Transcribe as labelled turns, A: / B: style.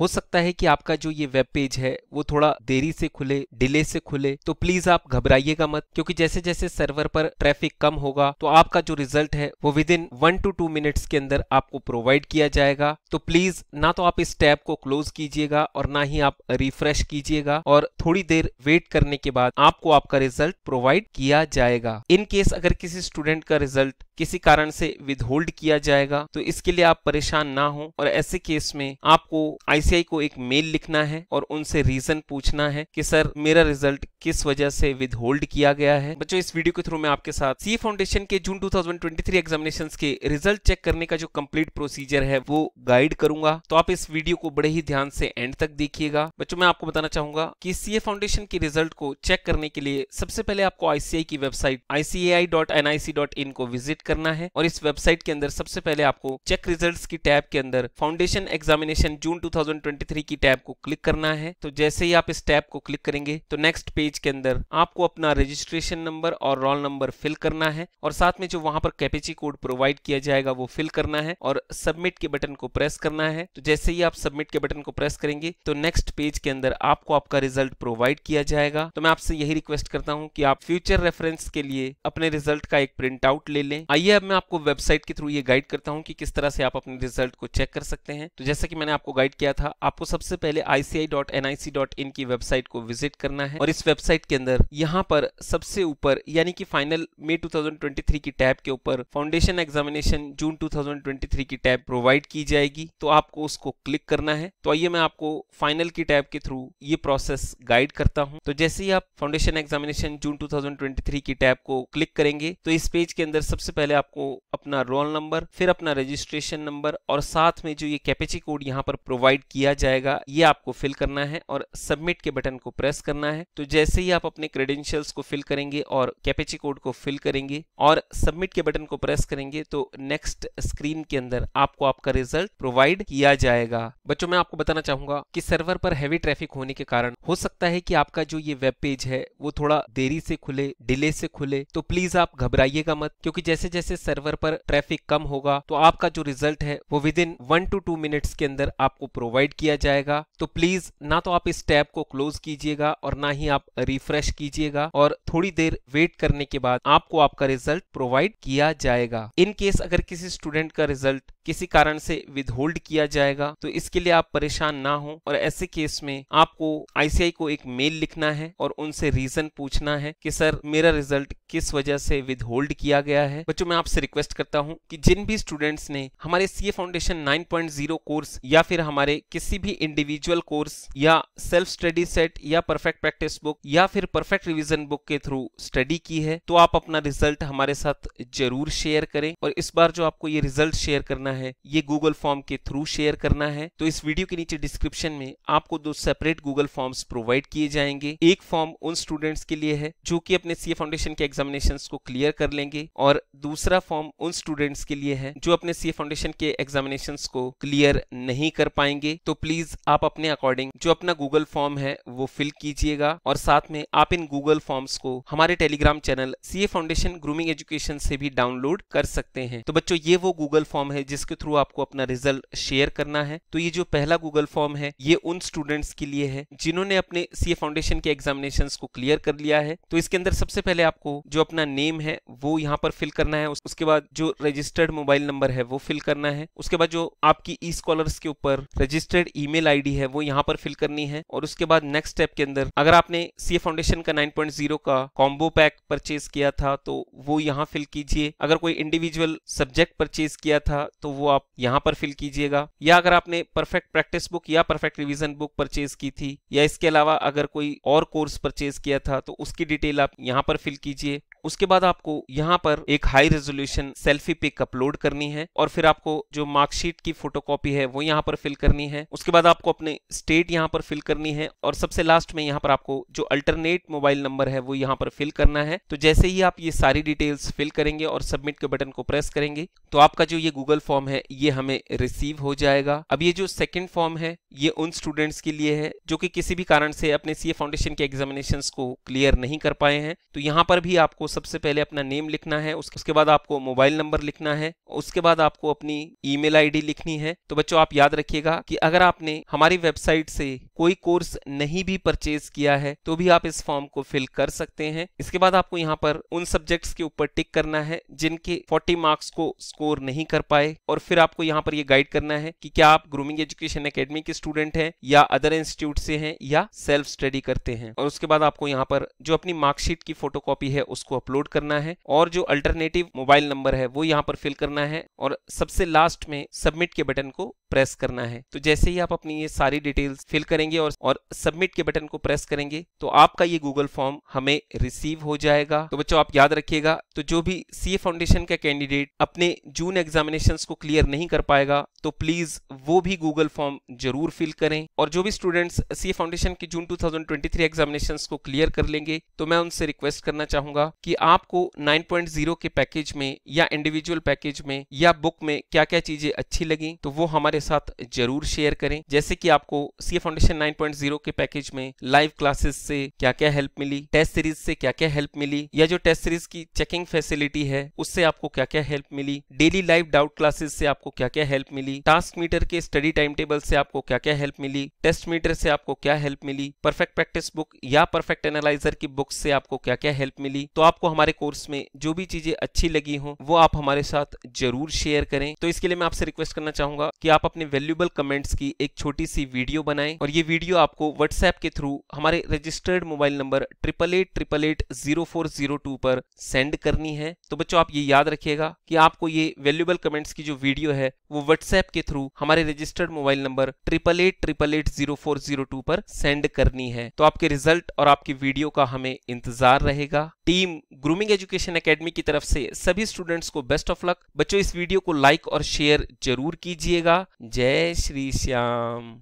A: हो सकता है कि आपका जो ये वेब पेज है वो थोड़ा देरी से खुले डिले से खुले तो प्लीज आप घबराइएगा मत क्योंकि जैसे जैसे सर्वर पर ट्रैफिक कम होगा तो आपका जो रिजल्ट है वो within one to two minutes के अंदर आपको प्रोवाइड किया जाएगा तो प्लीज ना तो आप इस टैब को क्लोज कीजिएगा और ना ही आप रिफ्रेश कीजिएगा और थोड़ी देर वेट करने के बाद आपको आपका रिजल्ट प्रोवाइड किया जाएगा इन केस अगर किसी स्टूडेंट का रिजल्ट किसी कारण से विदहोल्ड किया जाएगा तो इसके लिए आप परेशान ना हो और ऐसे केस में आपको आई आईसीआई को एक मेल लिखना है और उनसे रीजन पूछना है कि सर मेरा रिजल्ट किस वजह से विदहोल्ड किया गया है बच्चों इस वीडियो के थ्रू मैं आपके साथ सी फाउंडेशन के जून 2023 एग्जामिनेशन के रिजल्ट चेक करने का जो कंप्लीट प्रोसीजर है वो गाइड करूंगा तो आप इस वीडियो को बड़े ही ध्यान से एंड तक देखिएगा बच्चों मैं आपको बताना चाहूंगा कि सीए फाउंडेशन के रिजल्ट को चेक करने के लिए सबसे पहले आपको आईसीआई की वेबसाइट आईसीआई को विजिट करना है और इस वेबसाइट के अंदर सबसे पहले आपको चेक रिजल्ट की टैब के अंदर फाउंडेशन एग्जामिनेशन जून टू 2023 की टैब को क्लिक करना है तो जैसे ही आप इस टैब को क्लिक करेंगे तो नेक्स्ट पेज के अंदर आपको अपना रजिस्ट्रेशन नंबर और रोल नंबर फिल करना है और साथ में जो वहां पर कैपेची कोड प्रोवाइड किया जाएगा वो फिल करना है और सबमिट के बटन को प्रेस करना है तो जैसे ही आप सबमिट के बटन को प्रेस करेंगे तो नेक्स्ट पेज के अंदर आपको आपका रिजल्ट प्रोवाइड किया जाएगा तो मैं आपसे यही रिक्वेस्ट करता हूँ कि आप फ्यूचर रेफरेंस के लिए अपने रिजल्ट का एक प्रिंट आउट ले लें आइए अब मैं आपको वेबसाइट के थ्रू ये गाइड करता हूँ कि किस तरह से आप अपने रिजल्ट को चेक कर सकते हैं तो जैसा कि मैंने आपको गाइड किया था था आपको सबसे पहले आई की वेबसाइट को विजिट करना है और इस वेबसाइट के अंदर यहाँ पर सबसे ऊपर यानी कि फाइनल मे 2023 की टैब के ऊपर फाउंडेशन एग्जामिनेशन जून 2023 की टैब प्रोवाइड की जाएगी तो आपको उसको क्लिक करना है तो आइए मैं आपको फाइनल की टैब के थ्रू ये प्रोसेस गाइड करता हूँ तो जैसे ही आप फाउंडेशन एग्जामिनेशन जून टू की टैब को क्लिक करेंगे तो इस पेज के अंदर सबसे पहले आपको अपना रोल नंबर फिर अपना रजिस्ट्रेशन नंबर और साथ में जो ये कैपेची कोड यहाँ पर प्रोवाइड किया जाएगा ये आपको फिल करना है और सबमिट के बटन को प्रेस करना है तो जैसे ही आप अपने क्रेडेंशियल्स को फिल करेंगे और कैपेची कोड को फिल करेंगे और सबमिट के बटन को प्रेस करेंगे तो नेक्स्ट स्क्रीन के अंदर आपको आपका रिजल्ट प्रोवाइड किया जाएगा बच्चों मैं आपको बताना चाहूंगा कि सर्वर पर हैवी ट्रैफिक होने के कारण हो सकता है कि आपका जो ये वेब पेज है वो थोड़ा देरी से खुले डिले से खुले तो प्लीज आप घबराइएगा मत क्योंकि जैसे जैसे सर्वर पर ट्रैफिक कम होगा तो आपका जो रिजल्ट है वो within one to two minutes के अंदर आपको प्रोवाइड प्रोवाइड किया जाएगा तो प्लीज ना तो आप इस टैब को क्लोज कीजिएगा और ना ही आप रिफ्रेश कीजिएगा और थोड़ी देर वेट करने के बाद आपको आपका रिजल्ट प्रोवाइड किया जाएगा इन केस अगर किसी स्टूडेंट का रिजल्ट किसी कारण से विदहोल्ड किया जाएगा तो इसके लिए आप परेशान ना हो और ऐसे केस में आपको आईसीआई को एक मेल लिखना है और उनसे रीजन पूछना है कि सर मेरा रिजल्ट किस वजह से विदहोल्ड किया गया है बच्चों मैं आपसे रिक्वेस्ट करता हूँ कि जिन भी स्टूडेंट्स ने हमारे सी फाउंडेशन 9.0 कोर्स या फिर हमारे किसी भी इंडिविजुअल कोर्स या सेल्फ स्टडी सेट या परफेक्ट प्रैक्टिस बुक या फिर परफेक्ट रिविजन बुक के थ्रू स्टडी की है तो आप अपना रिजल्ट हमारे साथ जरूर शेयर करें और इस बार जो आपको ये रिजल्ट शेयर करना है ये गूगल फॉर्म के थ्रू शेयर करना है तो इस वीडियो के नीचे डिस्क्रिप्शन में आपको दो सेपरेट गूगल फॉर्म्स प्रोवाइड किए जाएंगे एक फॉर्म उन स्टूडेंट्स के लिए है जो कि अपने सी फाउंडेशन के एग्जाम एग्जामिनेशन को क्लियर कर लेंगे और दूसरा फॉर्म उन स्टूडेंट्स के लिए है जो अपने सी फाउंडेशन के एग्जामिनेशन को क्लियर नहीं कर पाएंगे तो प्लीज आप अपने अकॉर्डिंग जो अपना गूगल फॉर्म है वो फिल कीजिएगा और साथ में आप इन गूगल फॉर्म्स को हमारे Telegram channel C foundation grooming education से भी डाउनलोड कर सकते हैं तो बच्चों ये वो गूगल फॉर्म है जिसके थ्रू आपको अपना रिजल्ट शेयर करना है तो ये जो पहला गूगल फॉर्म है ये उन स्टूडेंट्स के लिए है जिन्होंने अपने सी फाउंडेशन के एग्जामिनेशन को क्लियर कर लिया है तो इसके अंदर सबसे पहले आपको जो अपना नेम है वो यहाँ पर फिल करना है उसके बाद जो रजिस्टर्ड मोबाइल नंबर है वो फिल करना है उसके बाद जो आपकी ई स्कॉलर्स के ऊपर रजिस्टर्ड ई मेल है वो यहाँ पर फिल करनी है और उसके बाद नेक्स्ट स्टेप के अंदर अगर आपने सी फाउंडेशन का नाइन का कॉम्बो पैक परचेज किया था तो वो यहाँ फिल कीजिए अगर कोई इंडिविजुअल सब्जेक्ट परचेज किया था तो वो आप यहाँ पर फिल कीजिएगा या अगर आपने परफेक्ट प्रैक्टिस बुक या परफेक्ट रिविजन बुक परचेज की थी या इसके अलावा अगर कोई और कोर्स परचेज किया था तो उसकी डिटेल आप यहाँ पर फिल कीजिए उसके बाद आपको यहाँ पर एक high resolution selfie pic upload करनी है और फिर आपको जो मार्कशीट की फोटोकॉपी है वो यहाँ पर फिल करनी है उसके बाद आपको अपने स्टेट यहाँ पर फिल करनी है और सबसे लास्ट में यहाँ पर आपको जो अल्टरनेट मोबाइल नंबर है वो यहाँ पर फिल करना है तो जैसे ही आप ये सारी डिटेल्स फिल करेंगे और सबमिट के बटन को प्रेस करेंगे तो आपका जो ये गूगल फॉर्म है ये हमें रिसीव हो जाएगा अब ये जो सेकेंड फॉर्म है ये उन स्टूडेंट्स के लिए है जो कि किसी भी कारण से अपने सी फाउंडेशन के एग्जामिनेशन को क्लियर नहीं कर पाए हैं तो यहाँ पर भी आपको सबसे पहले अपना नेम लिखना है उसके बाद आपको मोबाइल नंबर लिखना है उसके बाद आपको अपनी ईमेल आईडी लिखनी है तो बच्चों आप याद रखिएगा कि अगर आपने हमारी वेबसाइट से कोई कोर्स नहीं भी परचेज किया है तो भी आप इस फॉर्म को फिल कर सकते हैं इसके बाद आपको यहाँ पर उन सब्जेक्ट्स के ऊपर टिक करना है जिनके फोर्टी मार्क्स को स्कोर नहीं कर पाए और फिर आपको यहाँ पर ये यह गाइड करना है कि क्या आप ग्रूमिंग एजुकेशन अकेडमी के स्टूडेंट हैं या अदर इंस्टीट्यूट से हैं या सेल्फ स्टडी करते हैं और उसके बाद आपको यहाँ पर जो अपनी मार्कशीट की फोटोकॉपी है उसको अपलोड करना है और जो अल्टरनेटिव मोबाइल नंबर है वो यहाँ पर फिल करना है और सबसे लास्ट में सबमिट के बटन को प्रेस करना है तो जैसे ही आप अपनी ये सारी डिटेल्स फिल करेंगे और, और सबमिट के बटन को प्रेस करेंगे तो आपका ये गूगल फॉर्म हमें रिसीव हो जाएगा तो बच्चों आप याद रखिएगा तो जो भी सी फाउंडेशन का कैंडिडेट अपने जून एग्जामिनेशन को क्लियर नहीं कर पाएगा तो प्लीज वो भी गूगल फॉर्म जरूर फिल करें और जो भी स्टूडेंट्स सी फाउंडेशन की जून 2023 एग्जामिनेशन को क्लियर कर लेंगे तो मैं उनसे रिक्वेस्ट करना चाहूंगा कि आपको 9.0 के पैकेज में या इंडिविजुअल पैकेज में या बुक में क्या क्या चीजें अच्छी लगी तो वो हमारे साथ जरूर शेयर करें जैसे कि आपको सी फाउंडेशन नाइन के पैकेज में लाइव क्लासेस से क्या क्या हेल्प मिली टेस्ट सीरीज से क्या क्या हेल्प मिली या जो टेस्ट सीरीज की चेकिंग फैसिलिटी है उससे आपको क्या क्या हेल्प मिली डेली लाइव डाउट क्लासेस से आपको क्या क्या हेल्प मिली मिली टास्क मीटर के स्टडी टाइम टेबल से आपको क्या क्या हेल्प मिली टेस्ट मीटर से आपको क्या हेल्प मिली परफेक्ट प्रैक्टिस बुक या परफेक्ट एनालाइजर की बुक से आपको क्या क्या हेल्प मिली तो आपको हमारे कोर्स में जो भी चीजें अच्छी लगी हो वो आप हमारे साथ जरूर शेयर करें तो इसके लिए मैं आपसे रिक्वेस्ट करना चाहूंगा कि आप अपने वैल्यूबल कमेंट्स की एक छोटी सी वीडियो बनाए और ये वीडियो आपको व्हाट्सएप के थ्रू हमारे registered mobile number triple eight triple eight zero four zero two पर सेंड करनी है तो बच्चों आप ये याद रखिएगा कि आपको ये वैल्यूबल कमेंट्स की जो वीडियो है वो व्हाट्सएप व्हाट्सएप के थ्रू हमारे registered mobile number triple eight triple eight zero four zero two पर सेंड करनी है तो आपके रिजल्ट और आपकी वीडियो का हमें इंतजार रहेगा टीम ग्रूमिंग एजुकेशन अकेडमी की तरफ से सभी स्टूडेंट्स को बेस्ट ऑफ लक बच्चों इस वीडियो को लाइक और शेयर जरूर कीजिएगा जय श्री श्याम